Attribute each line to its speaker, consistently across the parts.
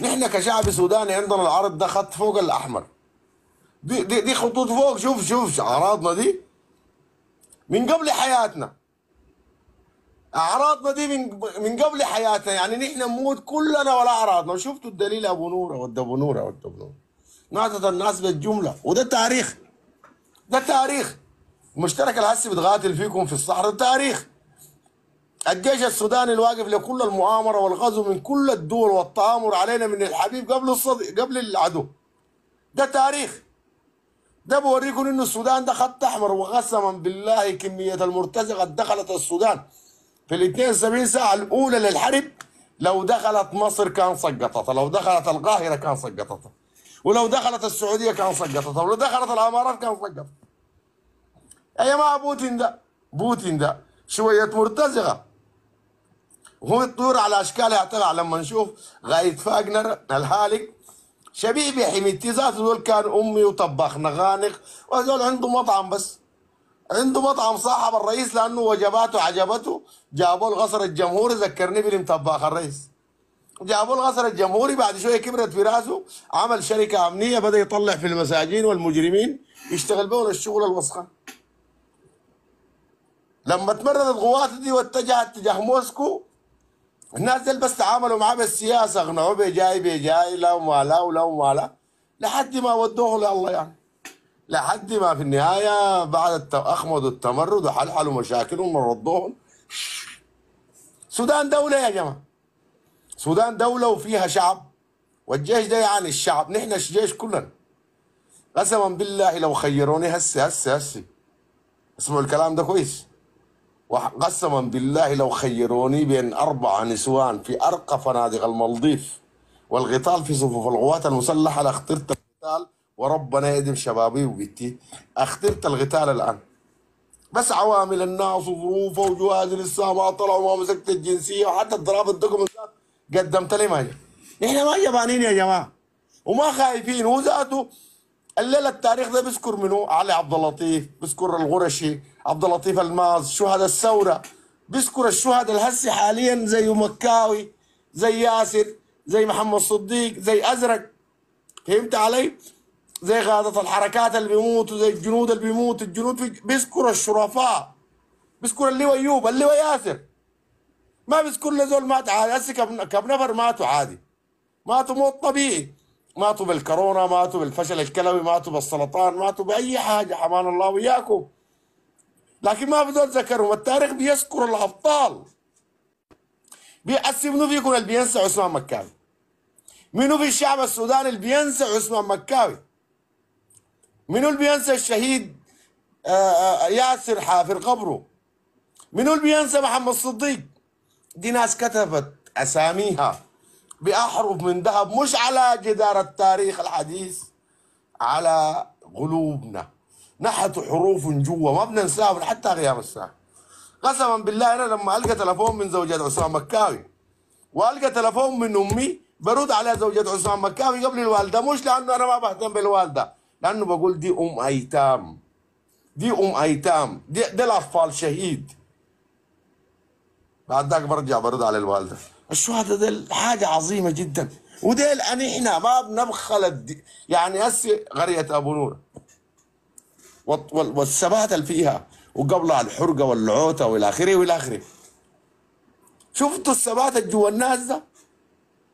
Speaker 1: نحن كشعب سوداني عندنا العرض ده خط فوق الاحمر دي دي, دي خطوط فوق شوف شوف اعراضنا دي من قبل حياتنا اعراضنا دي من من قبل حياتنا يعني نحن نموت كلنا ولا اعراضنا شفتوا الدليل ابو نوره ود ابو نوره ود ابو نوره ماتت الناس بالجمله وده التاريخ ده التاريخ مشترك الهسي بتقاتل فيكم في الصحراء التاريخ الجيش السوداني الواقف لكل المؤامرة والغزو من كل الدول والتآمر علينا من الحبيب قبل الصديق قبل العدو ده تاريخ ده بوريكم انه السودان ده خط احمر وقسما بالله كمية المرتزقة دخلت السودان في ال 72 ساعة الأولى للحرب لو دخلت مصر كان سقطتها، لو دخلت القاهرة كان سقطتها، ولو دخلت السعودية كان سقطتها، ولو دخلت الإمارات كان سقطتها. يا جماعة بوتين ده بوتين ده شوية مرتزقة وهو الطيور على اشكالها طلع لما نشوف غاية فاجنر الهالك شبيه بحميد تيزات دول كان امي وطباخ نغانق وهذول عنده مطعم بس عنده مطعم صاحب الرئيس لانه وجباته عجبته جابوه القصر الجمهوري ذكرني بلم طباخ الرئيس جابوه القصر الجمهوري بعد شويه كبرت في راسه عمل شركه امنيه بدا يطلع في المساجين والمجرمين يشتغل بهم الشغل الوسخه لما تمردت قواته دي واتجهت تجاه موسكو الناس دي بس تعاملوا معاه بالسياسه اقنعوه بجاي بجاي لا ومالا ولا ومالا لحد ما ودوه لله يعني لحد ما في النهايه بعد اخمدوا التمرد وحلحلوا مشاكلهم وردوهم السودان دوله يا جماعه السودان دوله وفيها شعب والجيش ده يعني الشعب نحن الجيش كلنا قسما بالله لو خيروني هسه هسه هسه اسمعوا الكلام ده كويس وقسما بالله لو خيروني بين أربع نسوان في أرقى فنادق المالديف والقتال في صفوف القوات المسلحة لاخترت القتال وربنا يدم شبابي وبيتي اخترت القتال الآن بس عوامل الناس وظروفه وجوازي لسه ما طلعوا ما مسكت الجنسية وحتى الضراب الدوكمنت قدمت لي ما احنا ما جبانين يا جماعة وما خايفين وذاته الليلة التاريخ ده بيذكر منه علي عبد اللطيف بيذكر الغرشي عبد اللطيف الماز شهداء الثوره بيذكر الشهداء الهسي حاليا زي مكاوي زي ياسر زي محمد صديق زي ازرق فهمت علي؟ زي قادة الحركات اللي بيموتوا زي الجنود اللي بيموتوا الجنود بيذكر الشرفاء بيذكر اللواء ايوب اللواء ياسر ما بيذكر لزول مات عادي هسه كم نفر ماتوا عادي ماتوا موت طبيعي ماتوا بالكورونا ماتوا بالفشل الكلوي ماتوا بالسرطان ماتوا باي حاجه حمان الله وياكم لكن ما بدو اتذكرهم التاريخ بيذكر الابطال بيقسم منو فيكم اللي بينسى عثمان مكاوي منو في الشعب السوداني اللي بينسى عثمان مكاوي منو اللي بينسى الشهيد آه، آه، ياسر حافر قبره منو اللي بينسى محمد صديق دي ناس كتبت اساميها باحرف من ذهب مش على جدار التاريخ الحديث على قلوبنا نحت حروف جوا ما بننساها من حتى غياب الساعه قسما بالله انا لما القى تلفون من زوجة عصام مكاوي والقى تلفون من امي برد على زوجة عصام مكاوي قبل الوالده مش لانه انا ما بهتم بالوالده لانه بقول دي ام ايتام دي ام ايتام دي, دي الاطفال شهيد بعد ذاك برجع برد على الوالده الشهداء دي حاجه عظيمه جدا وديل ان احنا ما بنبخل يعني هسه قريه ابو نور والثبات اللي فيها وقبلها الحرقه والعوته والى اخره والى اخره شفتوا الثبات اللي جوا الناس ده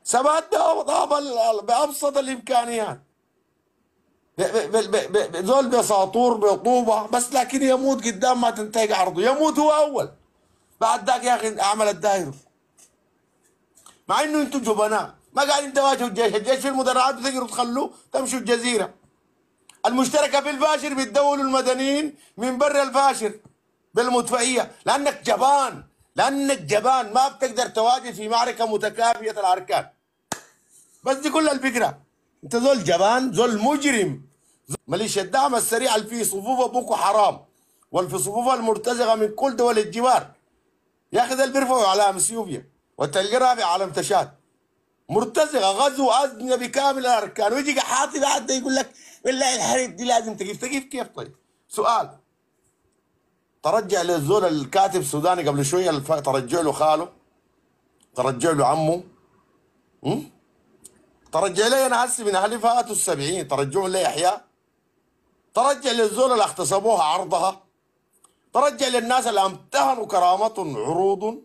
Speaker 1: ثبات ده بابسط الامكانيات ذول بساطور بطوبه بس لكن يموت قدام ما تنتهي عرضه يموت هو اول بعد ذاك يا اخي اعمل الدايره مع انه انتم جبناء ما قاعدين تواجهوا الجيش الجيش في المدرعات تقدروا تخلوه تمشوا الجزيره المشتركه في الفاشر بتدولوا المدنيين من برا الفاشر بالمدفعيه لانك جبان لانك جبان ما بتقدر تواجه في معركه متكافيه الاركان بس دي كل الفكره انت زول جبان زول مجرم مليشيا الدعم السريع اللي في صفوف بوكو حرام واللي في المرتزقه من كل دول الجوار يا اخي ده بيرفعوا اثيوبيا وتلقاها في عالم تشاد مرتزقه غزو اجنبي بكامل الاركان ويجي حاطي بعد يقول لك ولا الحريق دي لازم تقيف تقيف كيف طيب سؤال ترجع للزول الكاتب السوداني قبل شويه ترجع له خاله ترجع له عمه م? ترجع لي انا هسه من اهلي فاتوا السبعين ترجعون لي احياء ترجع للزول اللي اغتصبوها عرضها ترجع للناس اللي امتهنوا كرامتهم عروض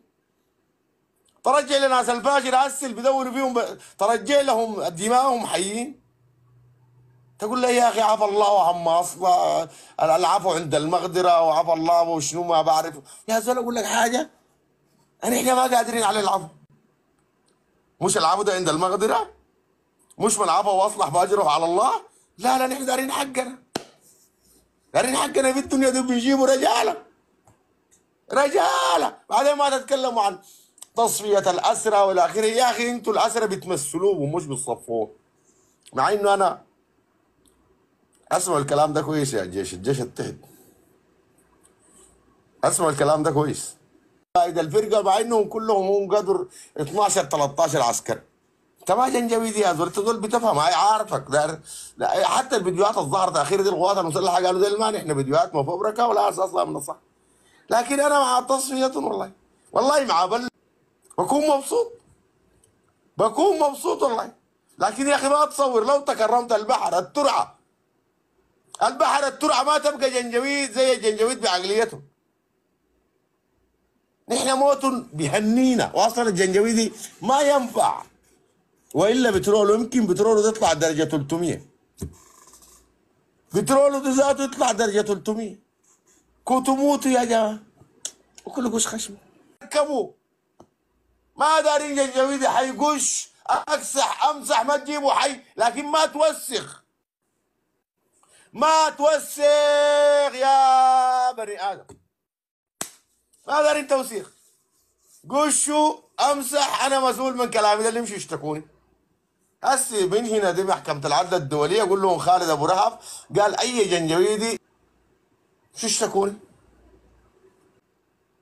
Speaker 1: ترجع للناس الفاجر هسه اللي بدوروا فيهم ب... ترجع لهم دمائهم حيين تقول له يا اخي عفى الله عما اصلا العفو عند المقدره وعفى الله وشنو ما بعرف يا زلمه اقول لك حاجه انا يعني احنا ما قادرين على العفو مش العفو ده عند المقدره مش من عفى واصلح باجره على الله لا لا نحن دارين حقنا دارين حقنا في الدنيا دول بيجيبوا رجاله رجاله بعدين ما تتكلموا عن تصفيه الاسرى والى اخره يا اخي انتوا الاسرى بتمثلوه ومش بتصفوه مع انه انا اسمع الكلام ده كويس يا جيش الجيش اتحد اسمع الكلام ده كويس قائد الفرقه مع انهم كلهم هم قدر 12 13 عسكر انت ما جنجويد يا زول انت زول بتفهم هاي عارفك دار حتى الفيديوهات الظاهره الاخيره دي القوات المسلحه قالوا دي ما نحن فيديوهات مفبركه ولا اساس من الصح لكن انا مع تصفية والله والله مع بل بكون مبسوط بكون مبسوط والله لكن يا اخي ما تصور لو تكرمت البحر الترعه البحر الترعة ما تبقى جنجويد زي الجنجويد بعقليته نحن موت بهنينا واصلا الجنجويدي ما ينفع والا بترول يمكن بترول تطلع درجه 300 بترول ذاته يطلع درجه 300 كنتوا موتوا يا جماعه وكل قش خشمه اركبوا ما دارين جنجويدي حيقش اكسح امسح ما تجيبه حي لكن ما توسخ ما توسخ يا بني ادم ما دارين توسيخ قشوا امسح انا مسؤول من كلامي اللي مش يشتكوني هسي من هنا دي محكمه العدل الدوليه اقول لهم خالد ابو رهف قال اي جنجويدي شو يشتكوني؟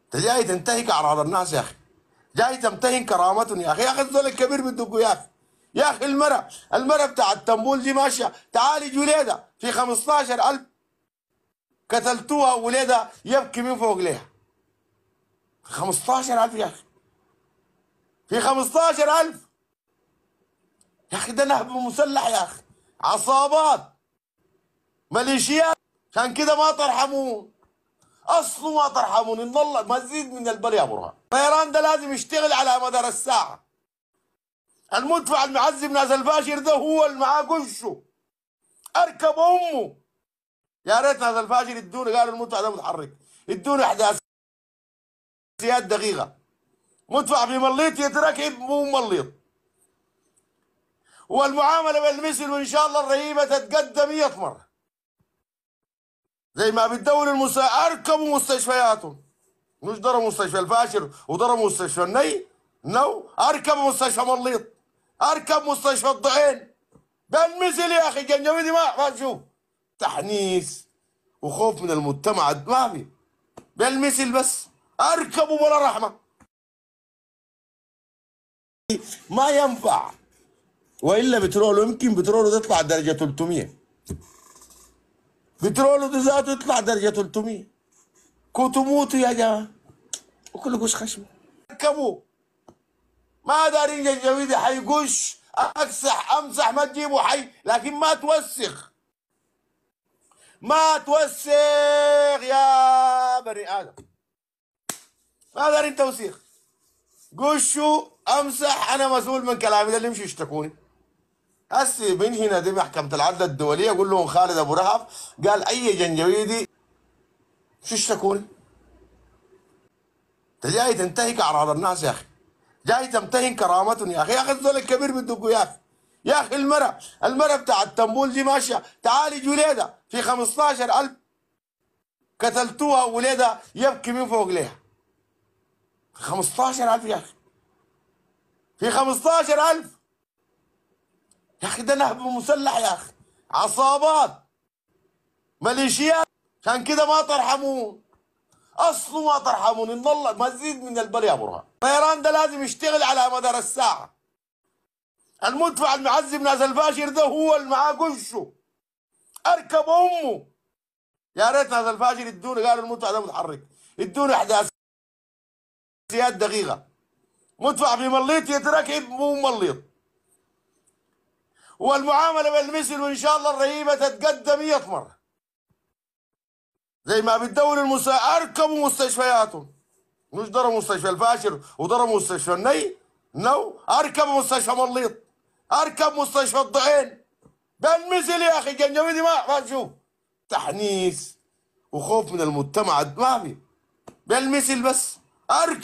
Speaker 1: انت جاي تنتهك اعراض الناس يا اخي جاي تمتهن كرامتهم يا اخي يا اخي الزول الكبير بدك يا اخي يا اخي المرة المرة بتاع التنبول دي ماشيه تعالج وليدها في 15000 قتلتوها وليدها يبكي من فوق ليها 15000 يا اخي في 15000 يا اخي ده نهب مسلح يا اخي عصابات ماليشيات كان كده ما ترحمون اصله ما ترحمون ان الله مزيد من البر يا برهان الطيران ده لازم يشتغل على مدار الساعه المدفع المعذب ناس الفاشر ده هو اللي معاه قشه اركب امه يا ريت ناس الفاشر ادوني قالوا المدفع ده متحرك ادوني احداثيات دقيقه مدفع بمليط يتركب مو مليط والمعامله بالمثل وان شاء الله الرهيبه تتقدم 100 مره زي ما بتدور المسا اركبوا مستشفياتهم مش ضربوا مستشفى الفاشر وضربوا مستشفى الني نو اركبوا مستشفى مليط اركب مستشفى الضعين بنمثل يا اخي جنجويدي ما تشوف تحنيس وخوف من المجتمع ما في بالمثل بس اركبوا ولا رحمه ما ينفع والا بترول يمكن بترول تطلع درجه 300 بترول ذاته يطلع درجه 300 كنتوا موتوا يا جماعه وكلكم خشمه اركبوا ما دارين الجويدي حيقش اكسح امسح ما تجيبه حي لكن ما توسخ ما توسخ يا بني ادم ما دارين توسيخ قشوا امسح انا مسؤول من كلامي اللي مش يشتكوني هسي من هنا دي محكمه العدل الدوليه اقول لهم خالد ابو رهف قال اي جنجويدي شو يشتكوني؟ انت جاي تنتهك اعراض الناس يا اخي جاي تمتهن كرامتهم يا اخي يا اخي الزول الكبير بدك يا اخي يا اخي المرة المرة بتاع التنبول دي ماشية تعالج وليدها في 15000 قتلتوها وليدها يبكي من فوق ليها 15000 يا اخي في 15000 يا اخي ده نهب مسلح يا اخي عصابات مليشيات عشان كده ما ترحموه اصلا ما ترحمون ان الله مزيد من يا برهان الطيران ده لازم يشتغل على مدار الساعه المدفع المعذب ناس الفاشر ده هو اللي معاه قشه اركب امه يا ريت ناس الفاشر يدوني قالوا المدفع ده متحرك ادوني سياد دقيقه مدفع في مليط يتركب مو مليط والمعامله بالمثل وان شاء الله الرهيبه تتقدم 100 مره زي ما بتدور المسا اركبوا مستشفياتهم مش ضربوا مستشفى الفاشر وضربوا مستشفى الني نو اركبوا مستشفى مليط اركب مستشفى الضعين بالمثل يا اخي الجنجويدي ما ما تشوف تحنيس وخوف من المجتمع ما في بالمثل بس اركب